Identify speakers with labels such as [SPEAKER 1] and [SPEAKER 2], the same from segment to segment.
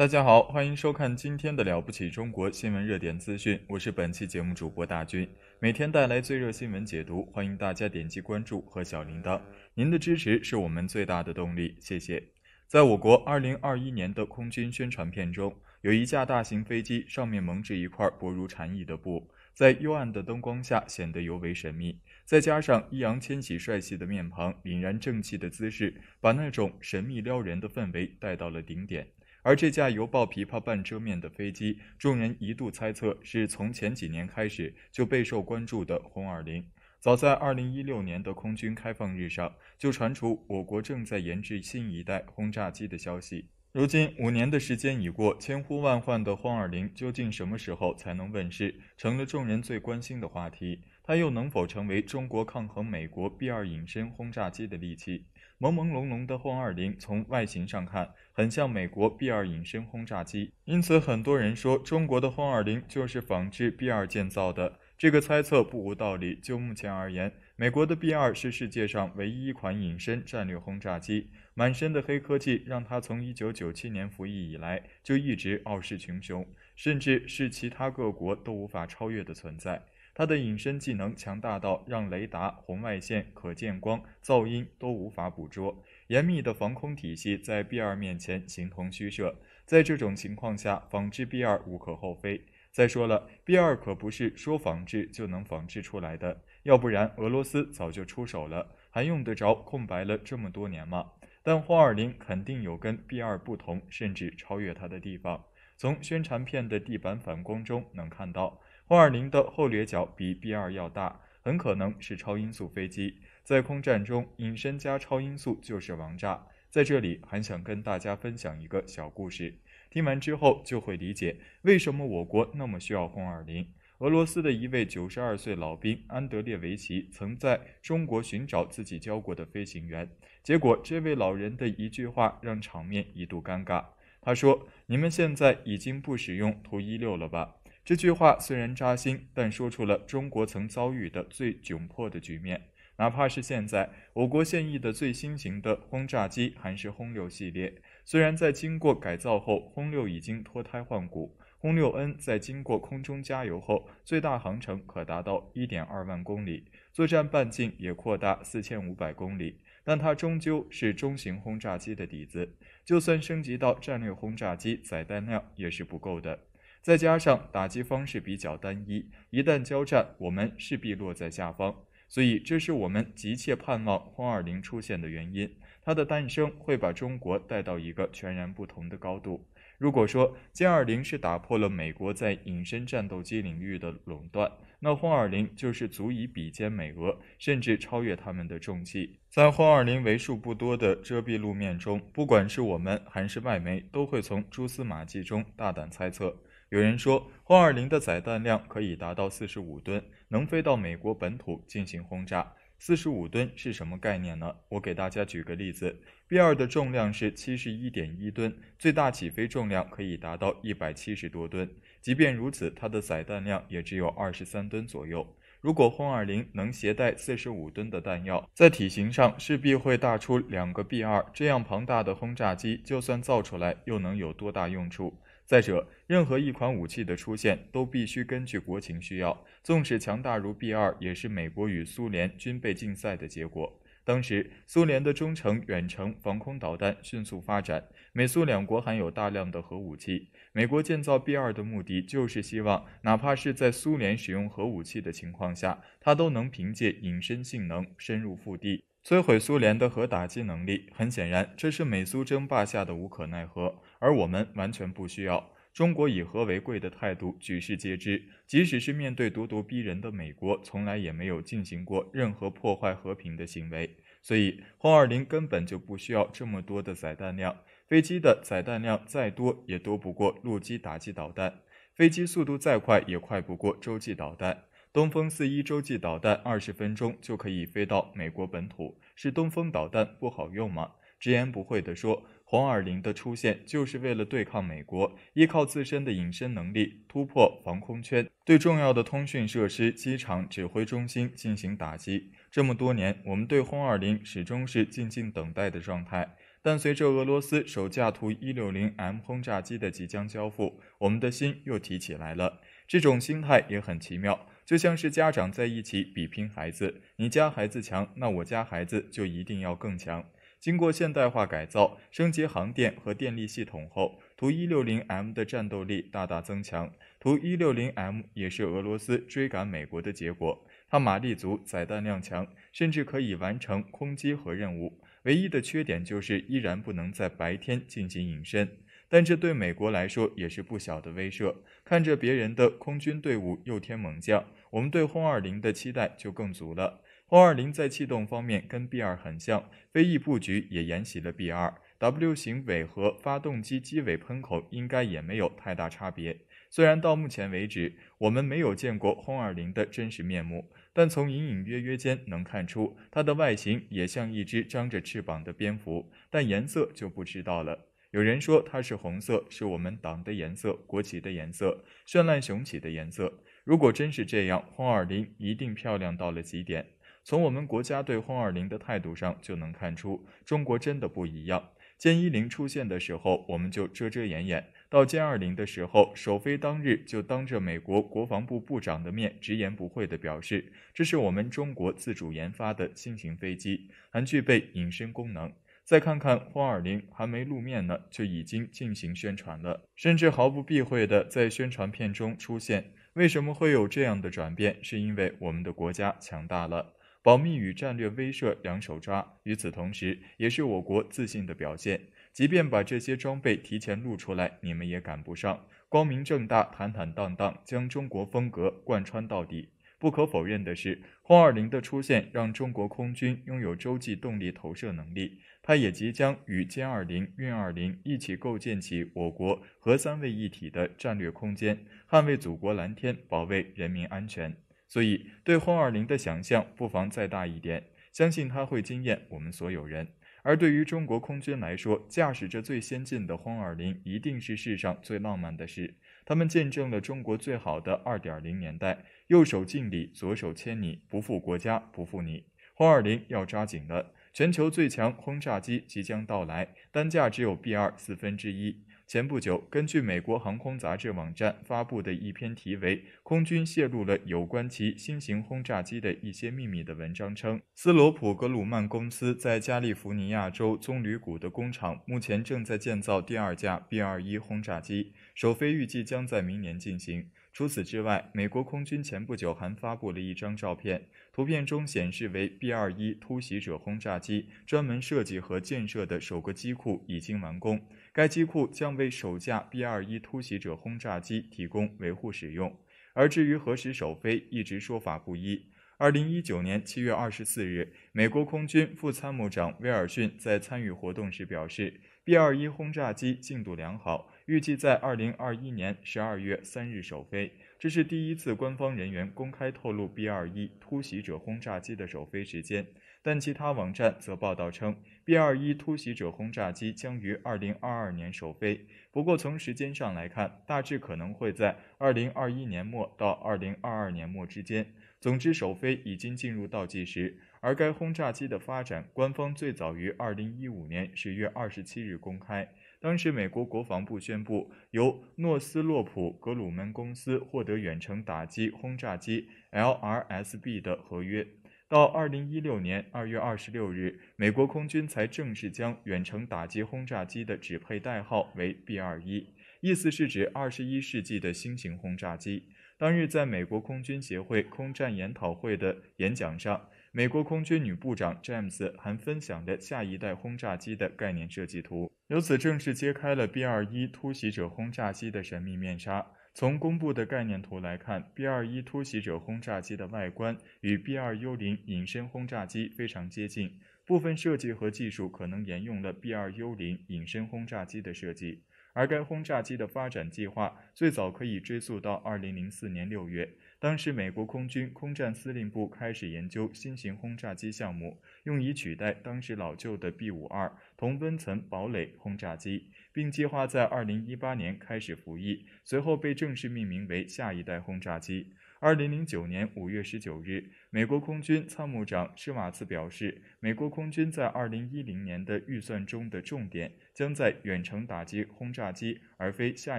[SPEAKER 1] 大家好，欢迎收看今天的《了不起中国》新闻热点资讯，我是本期节目主播大军，每天带来最热新闻解读，欢迎大家点击关注和小铃铛，您的支持是我们最大的动力，谢谢。在我国二零二一年的空军宣传片中，有一架大型飞机，上面蒙着一块薄如蝉翼的布，在幽暗的灯光下显得尤为神秘，再加上易烊千玺帅气的面庞、凛然正气的姿势，把那种神秘撩人的氛围带到了顶点。而这架由抱琵琶半遮面的飞机，众人一度猜测是从前几年开始就备受关注的轰二零。早在二零一六年的空军开放日上，就传出我国正在研制新一代轰炸机的消息。如今五年的时间已过，千呼万唤的轰二零究竟什么时候才能问世，成了众人最关心的话题。它又能否成为中国抗衡美国 B 二隐身轰炸机的利器？朦朦胧胧的轰二零，从外形上看，很像美国 B 二隐身轰炸机，因此很多人说中国的轰二零就是仿制 B 二建造的。这个猜测不无道理。就目前而言，美国的 B 二是世界上唯一一款隐身战略轰炸机，满身的黑科技，让它从1997年服役以来就一直傲视群雄，甚至是其他各国都无法超越的存在。它的隐身技能强大到让雷达、红外线、可见光、噪音都无法捕捉，严密的防空体系在 B 二面前形同虚设。在这种情况下，仿制 B 二无可厚非。再说了，B 二可不是说仿制就能仿制出来的，要不然俄罗斯早就出手了，还用得着空白了这么多年吗？但轰二零肯定有跟 B 二不同，甚至超越它的地方。从宣传片的地板反光中能看到。轰二零的后掠角比 B 二要大，很可能是超音速飞机。在空战中，隐身加超音速就是王炸。在这里，还想跟大家分享一个小故事，听完之后就会理解为什么我国那么需要轰二零。俄罗斯的一位九十二岁老兵安德烈维奇曾在中国寻找自己教过的飞行员，结果这位老人的一句话让场面一度尴尬。他说：“你们现在已经不使用图一六了吧？”这句话虽然扎心，但说出了中国曾遭遇的最窘迫的局面。哪怕是现在，我国现役的最新型的轰炸机还是轰六系列。虽然在经过改造后，轰六已经脱胎换骨，轰六 N 在经过空中加油后，最大航程可达到一点二万公里，作战半径也扩大四千五百公里。但它终究是中型轰炸机的底子，就算升级到战略轰炸机，载弹量也是不够的。再加上打击方式比较单一，一旦交战，我们势必落在下方。所以，这是我们急切盼望轰二零出现的原因。它的诞生会把中国带到一个全然不同的高度。如果说歼二零是打破了美国在隐身战斗机领域的垄断，那轰二零就是足以比肩美俄，甚至超越他们的重器。在轰二零为数不多的遮蔽路面中，不管是我们还是外媒，都会从蛛丝马迹中大胆猜测。有人说，轰二零的载弹量可以达到四十五吨，能飞到美国本土进行轰炸。四十五吨是什么概念呢？我给大家举个例子，B 二的重量是七十一点一吨，最大起飞重量可以达到一百七十多吨。即便如此，它的载弹量也只有二十三吨左右。如果轰二零能携带四十五吨的弹药，在体型上势必会大出两个 B 二。这样庞大的轰炸机，就算造出来，又能有多大用处？再者，任何一款武器的出现都必须根据国情需要。纵使强大如 B 二，也是美国与苏联军备竞赛的结果。当时，苏联的中程、远程防空导弹迅速发展，美苏两国含有大量的核武器。美国建造 B 二的目的，就是希望哪怕是在苏联使用核武器的情况下，它都能凭借隐身性能深入腹地。摧毁苏联的核打击能力，很显然这是美苏争霸下的无可奈何，而我们完全不需要。中国以和为贵的态度，举世皆知。即使是面对咄咄逼人的美国，从来也没有进行过任何破坏和平的行为。所以，轰二零根本就不需要这么多的载弹量。飞机的载弹量再多，也多不过陆基打击导弹；飞机速度再快，也快不过洲际导弹。东风四一洲际导弹二十分钟就可以飞到美国本土，是东风导弹不好用吗？直言不讳地说，轰二零的出现就是为了对抗美国，依靠自身的隐身能力突破防空圈，对重要的通讯设施、机场、指挥中心进行打击。这么多年，我们对轰二零始终是静静等待的状态，但随着俄罗斯首架图一六零 M 轰炸机的即将交付，我们的心又提起来了。这种心态也很奇妙。就像是家长在一起比拼孩子，你家孩子强，那我家孩子就一定要更强。经过现代化改造、升级航电和电力系统后，图一六零 M 的战斗力大大增强。图一六零 M 也是俄罗斯追赶美国的结果，它马力足、载弹量强，甚至可以完成空基核任务。唯一的缺点就是依然不能在白天进行隐身。但这对美国来说也是不小的威慑。看着别人的空军队伍又添猛将，我们对轰二零的期待就更足了。轰二零在气动方面跟 B 二很像，飞翼布局也沿袭了 B 二，W 型尾和发动机机尾喷口应该也没有太大差别。虽然到目前为止我们没有见过轰二零的真实面目，但从隐隐约约间能看出它的外形也像一只张着翅膀的蝙蝠，但颜色就不知道了。有人说它是红色，是我们党的颜色，国旗的颜色，绚烂雄起的颜色。如果真是这样，轰二零一定漂亮到了极点。从我们国家对轰二零的态度上就能看出，中国真的不一样。歼一零出现的时候，我们就遮遮掩掩；到歼二零的时候，首飞当日就当着美国国防部部长的面，直言不讳地表示，这是我们中国自主研发的新型飞机，还具备隐身功能。再看看轰二零还没露面呢，就已经进行宣传了，甚至毫不避讳的在宣传片中出现。为什么会有这样的转变？是因为我们的国家强大了，保密与战略威慑两手抓。与此同时，也是我国自信的表现。即便把这些装备提前露出来，你们也赶不上。光明正大，坦坦荡荡，将中国风格贯穿到底。不可否认的是，轰二零的出现让中国空军拥有洲际动力投射能力。它也即将与歼二零、运二零一起构建起我国核三位一体的战略空间，捍卫祖国蓝天，保卫人民安全。所以，对轰二零的想象不妨再大一点，相信它会惊艳我们所有人。而对于中国空军来说，驾驶着最先进的轰二零，一定是世上最浪漫的事。他们见证了中国最好的二点零年代。右手敬礼，左手牵你，不负国家，不负你。轰二零要抓紧了，全球最强轰炸机即将到来，单价只有 B 二四分之一。前不久，根据美国航空杂志网站发布的一篇题为《空军泄露了有关其新型轰炸机的一些秘密》的文章称，斯罗普格鲁曼公司在加利福尼亚州棕榈谷的工厂目前正在建造第二架 B-21 轰炸机，首飞预计将在明年进行。除此之外，美国空军前不久还发布了一张照片，图片中显示为 B-21 突袭者轰炸机专门设计和建设的首个机库已经完工，该机库将为首架 B-21 突袭者轰炸机提供维护使用。而至于何时首飞，一直说法不一。二零一九年七月二十四日，美国空军副参谋长威尔逊在参与活动时表示，B-21 轰炸机进度良好。预计在二零二一年十二月三日首飞，这是第一次官方人员公开透露 B 二一突袭者轰炸机的首飞时间。但其他网站则报道称，B 二一突袭者轰炸机将于二零二二年首飞。不过从时间上来看，大致可能会在二零二一年末到二零二二年末之间。总之，首飞已经进入倒计时。而该轰炸机的发展，官方最早于二零一五年十月二十七日公开。当时，美国国防部宣布由诺斯洛普·格鲁门公司获得远程打击轰炸机 LRSB 的合约。到二零一六年二月二十六日，美国空军才正式将远程打击轰炸机的指配代号为 B 二一，意思是指二十一世纪的新型轰炸机。当日，在美国空军协会空战研讨会的演讲上。美国空军女部长 James 还分享了下一代轰炸机的概念设计图，由此正式揭开了 B-21 突袭者轰炸机的神秘面纱。从公布的概念图来看，B-21 突袭者轰炸机的外观与 B-2 幽灵隐身轰炸机非常接近，部分设计和技术可能沿用了 B-2 幽灵隐身轰炸机的设计。而该轰炸机的发展计划最早可以追溯到2004年6月。当时，美国空军空战司令部开始研究新型轰炸机项目，用以取代当时老旧的 B-52 同温层堡垒轰炸机，并计划在2018年开始服役。随后被正式命名为“下一代轰炸机”。2009年5月19日，美国空军参谋长施瓦茨表示，美国空军在2010年的预算中的重点将在远程打击轰炸机，而非“下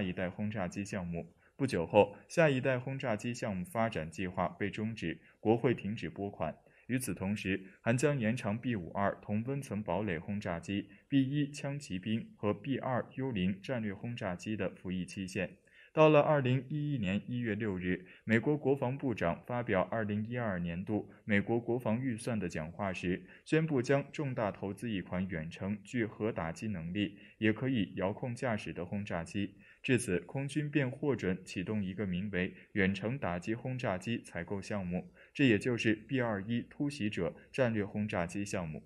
[SPEAKER 1] 一代轰炸机”项目。不久后，下一代轰炸机项目发展计划被终止，国会停止拨款。与此同时，还将延长 B-52 同温层堡垒轰炸机、B-1 枪骑兵和 B-2 幽灵战略轰炸机的服役期限。到了2011年1月6日，美国国防部长发表2012年度美国国防预算的讲话时，宣布将重大投资一款远程、具核打击能力，也可以遥控驾驶的轰炸机。至此，空军便获准启动一个名为“远程打击轰炸机”采购项目，这也就是 B-21 突袭者战略轰炸机项目。